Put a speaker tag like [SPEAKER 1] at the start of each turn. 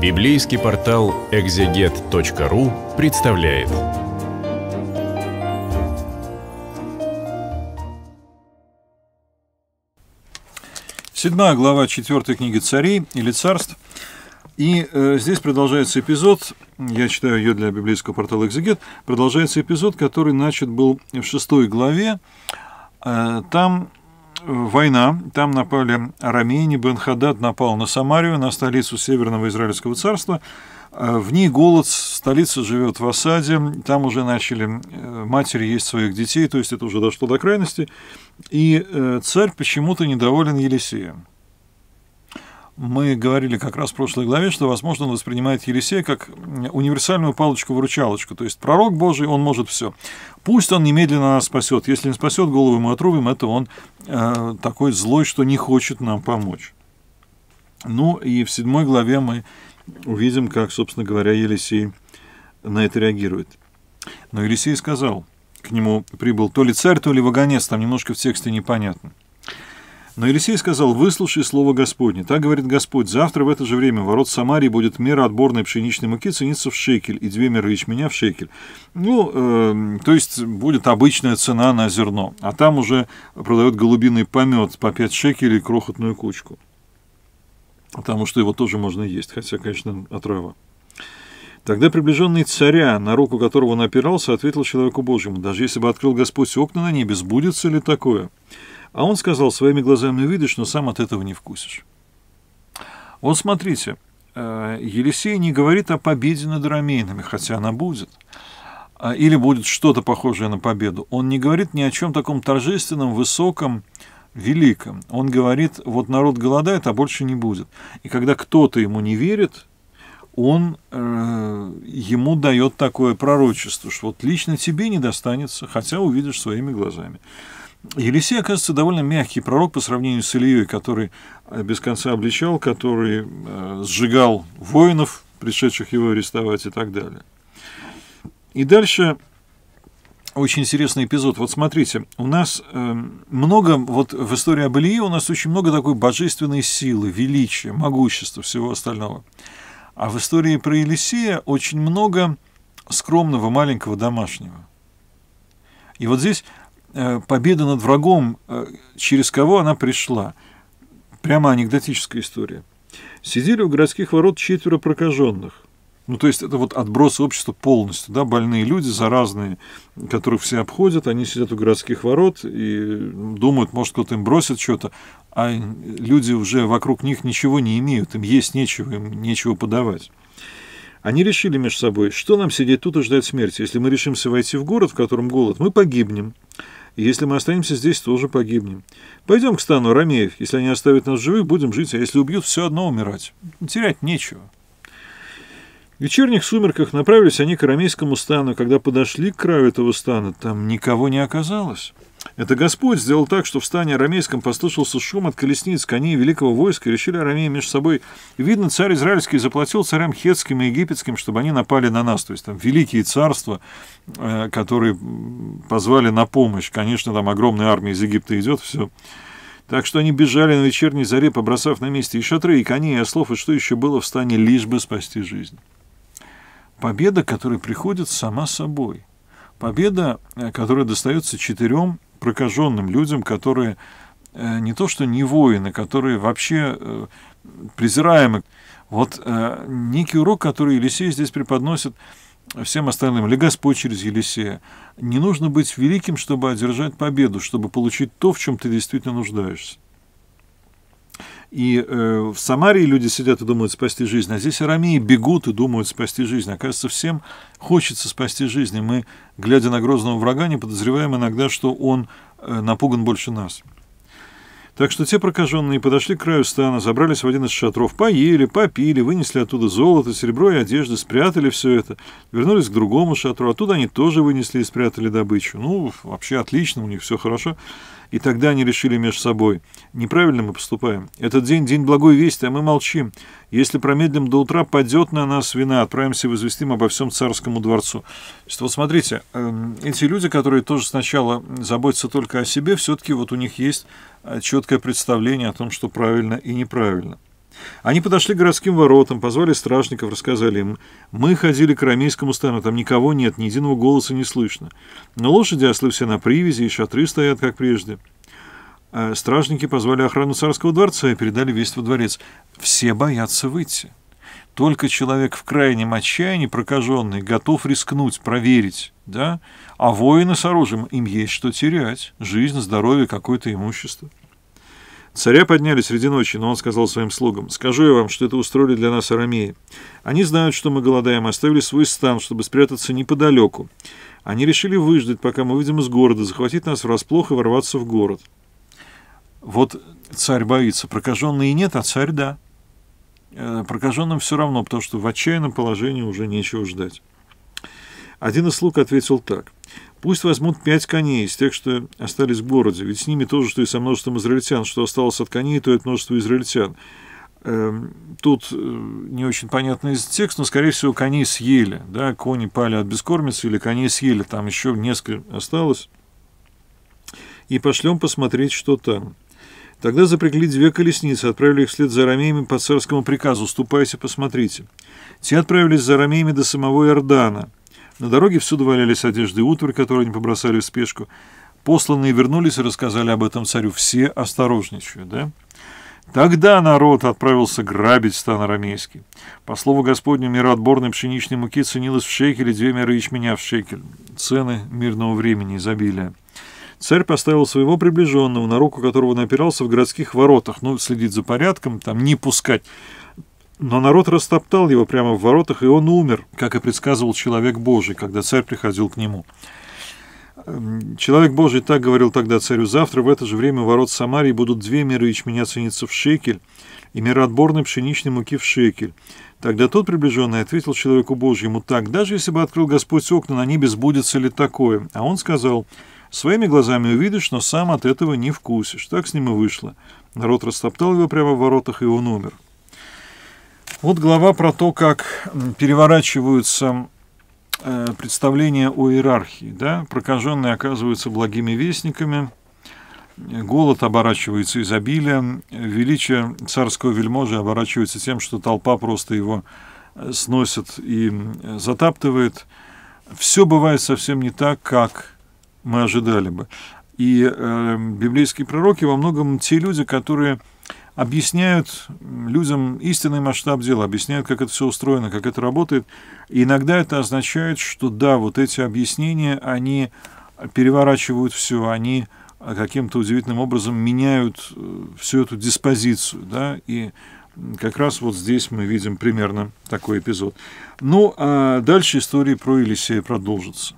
[SPEAKER 1] Библейский портал экзегет.ру представляет. Седьмая глава четвертой книги царей или царств. И э, здесь продолжается эпизод, я читаю ее для библейского портала «Экзегет», продолжается эпизод, который начат был в шестой главе. Э, там война, там напали армяне, Бен Хадад напал на Самарию, на столицу Северного Израильского царства, а, в ней голод, столица живет в осаде, там уже начали э, матери есть своих детей, то есть это уже дошло до крайности, и э, царь почему-то недоволен Елисеем мы говорили как раз в прошлой главе, что, возможно, он воспринимает Елисея как универсальную палочку-выручалочку. То есть пророк Божий, он может все. Пусть он немедленно нас спасет. Если не спасет, голову мы отрубим, это он э, такой злой, что не хочет нам помочь. Ну и в седьмой главе мы увидим, как, собственно говоря, Елисей на это реагирует. Но Елисей сказал, к нему прибыл то ли царь, то ли вагонец, там немножко в тексте непонятно. Но Елисей сказал, «Выслушай слово Господне. Так говорит Господь, завтра в это же время ворот Самарии будет мера отборной пшеничной муки цениться в шекель и две меры ячменя в шекель». Ну, э, то есть будет обычная цена на зерно, а там уже продают голубиный помет по 5 шекелей крохотную кучку. Потому что его тоже можно есть, хотя, конечно, отрава. Тогда приближенный царя, на руку которого он опирался, ответил человеку Божьему, «Даже если бы открыл Господь окна на небе, сбудется ли такое?» А он сказал, своими глазами увидишь, но сам от этого не вкусишь. Вот смотрите, э, Елисей не говорит о победе над ромейнами, хотя она будет а, или будет что-то похожее на победу. Он не говорит ни о чем таком торжественном, высоком, великом. Он говорит, вот народ голодает, а больше не будет. И когда кто-то ему не верит, он э, ему дает такое пророчество, что вот лично тебе не достанется, хотя увидишь своими глазами. Елисей, оказывается, довольно мягкий пророк по сравнению с Ильей, который э, без конца обличал, который э, сжигал воинов, пришедших его арестовать и так далее. И дальше очень интересный эпизод. Вот смотрите, у нас э, много, вот в истории об Илье у нас очень много такой божественной силы, величия, могущества, всего остального. А в истории про Елисея очень много скромного, маленького, домашнего. И вот здесь Э, победа над врагом, э, через кого она пришла. Прямо анекдотическая история. Сидели у городских ворот четверо прокаженных. Ну, то есть это вот отброс общества полностью, да, больные люди, заразные, которых все обходят, они сидят у городских ворот и ну, думают, может, кто-то им бросит что-то, а люди уже вокруг них ничего не имеют, им есть нечего, им нечего подавать. Они решили между собой, что нам сидеть тут и ждать смерти. Если мы решимся войти в город, в котором голод, мы погибнем если мы останемся здесь, тоже погибнем. Пойдем к стану Ромеев. Если они оставят нас живы, будем жить, а если убьют, все одно умирать. Терять нечего. В вечерних сумерках направились они к арамейскому стану. Когда подошли к краю этого стана, там никого не оказалось. Это Господь сделал так, что в стане арамейском послышался шум от колесниц коней великого войска, и решили арамеи между собой. Видно, царь израильский заплатил царям хетским и египетским, чтобы они напали на нас. То есть там великие царства, э, которые позвали на помощь. Конечно, там огромная армия из Египта идет, все. Так что они бежали на вечерней заре, побросав на месте и шатры, и коней, и ослов, и что еще было в стане, лишь бы спасти жизнь. Победа, которая приходит сама собой. Победа, э, которая достается четырем прокаженным людям, которые э, не то что не воины, которые вообще э, презираемы. Вот э, некий урок, который Елисей здесь преподносит всем остальным, или Господь через Елисея. Не нужно быть великим, чтобы одержать победу, чтобы получить то, в чем ты действительно нуждаешься. И э, в Самарии люди сидят и думают спасти жизнь, а здесь арамеи бегут и думают спасти жизнь. Оказывается, всем хочется спасти жизнь. И мы, глядя на грозного врага, не подозреваем иногда, что он э, напуган больше нас. Так что те прокаженные подошли к краю стана, забрались в один из шатров, поели, попили, вынесли оттуда золото, серебро и одежды, спрятали все это, вернулись к другому шатру, оттуда они тоже вынесли и спрятали добычу. Ну, вообще отлично, у них все хорошо. И тогда они решили между собой, неправильно мы поступаем. Этот день – день благой вести, а мы молчим. Если промедлим до утра, падет на нас вина, отправимся и возвестим обо всем царскому дворцу. Есть, вот смотрите, эм, эти люди, которые тоже сначала заботятся только о себе, все-таки вот у них есть Э, четкое представление о том, что правильно и неправильно. Они подошли к городским воротам, позвали стражников, рассказали им. Мы ходили к рамейскому стану, там никого нет, ни единого голоса не слышно. Но лошади ослы все на привязи, и шатры стоят, как прежде. Э, стражники позвали охрану царского дворца и передали весть во дворец. Все боятся выйти. Только человек в крайнем отчаянии, прокаженный, готов рискнуть, проверить, да? А воины с оружием, им есть что терять. Жизнь, здоровье, какое-то имущество. Царя подняли среди ночи, но он сказал своим слугам, «Скажу я вам, что это устроили для нас арамеи. Они знают, что мы голодаем, оставили свой стан, чтобы спрятаться неподалеку. Они решили выждать, пока мы выйдем из города, захватить нас врасплох и ворваться в город». Вот царь боится, прокаженные нет, а царь да. Э, прокаженным все равно, потому что в отчаянном положении уже нечего ждать. Один из слуг ответил так. «Пусть возьмут пять коней из тех, что остались в городе, ведь с ними тоже, что и со множеством израильтян. Что осталось от коней, то и от множества израильтян». Эм, тут э, не очень понятный текст, но, скорее всего, коней съели. Да? Кони пали от бескормицы или коней съели. Там еще несколько осталось. И пошлем посмотреть, что там. Тогда запрягли две колесницы, отправили их вслед за Рамеями по царскому приказу «Ступайте, посмотрите». Те отправились за Рамеями до самого Иордана. На дороге всюду валялись одежды и утварь, которые они побросали в спешку. Посланные вернулись и рассказали об этом царю. Все осторожничают, да? Тогда народ отправился грабить стан арамейский. По слову Господню, мера отборной пшеничной муки ценилась в шекеле, две меры ячменя в шекель. Цены мирного времени, изобилия царь поставил своего приближенного, на руку которого напирался в городских воротах, ну, следить за порядком, там, не пускать. Но народ растоптал его прямо в воротах, и он умер, как и предсказывал человек Божий, когда царь приходил к нему. Эм, человек Божий так говорил тогда царю, завтра в это же время ворот Самарии будут две меры ячменя цениться в шекель и мера отборной пшеничной муки в шекель. Тогда тот приближенный ответил человеку Божьему так, даже если бы открыл Господь окна, на небе сбудется ли такое? А он сказал, Своими глазами увидишь, но сам от этого не вкусишь. Так с ним и вышло. Народ растоптал его прямо в воротах, и он умер. Вот глава про то, как переворачиваются э, представления о иерархии. Да? Прокаженные оказываются благими вестниками, голод оборачивается изобилием, величие царского вельможи оборачивается тем, что толпа просто его э, сносит и затаптывает. Все бывает совсем не так, как мы ожидали бы. И э, библейские пророки во многом те люди, которые объясняют людям истинный масштаб дела, объясняют, как это все устроено, как это работает. И иногда это означает, что да, вот эти объяснения, они переворачивают все, они э, каким-то удивительным образом меняют э, всю эту диспозицию, да, и как раз вот здесь мы видим примерно такой эпизод. Ну, а дальше истории про Елисея продолжится.